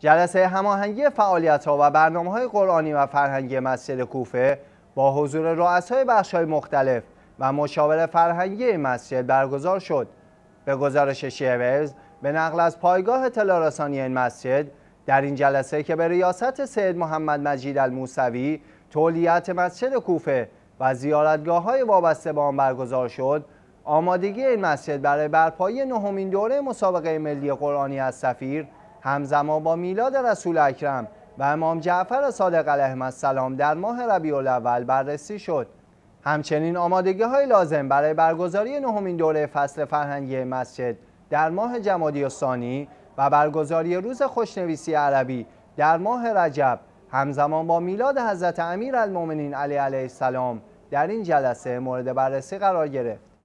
جلسه هماهنگی فعالیت ها و برنامه های قرآنی و فرهنگی مسجد کوفه با حضور رؤسای بخش های مختلف و مشاور فرهنگی مسجد برگزار شد. به گزارش شیوز به نقل از پایگاه تلارسانی این مسجد در این جلسه که به ریاست سید محمد مجید الموسوی تولیت مسجد کوفه و زیارتگاه های وابسته به آن برگزار شد آمادگی این مسجد برای برپایی نهمین دوره مسابقه ملی قرآنی از سفیر همزمان با میلاد رسول اکرم و امام جعفر صادق علیه السلام در ماه ربیع الاول بررسی شد همچنین آمادگی های لازم برای برگزاری نهمین دوره فصل فرهنگی مسجد در ماه جمادی و و برگزاری روز خوشنویسی عربی در ماه رجب همزمان با میلاد حضرت امیر المومنین علی علیه السلام در این جلسه مورد بررسی قرار گرفت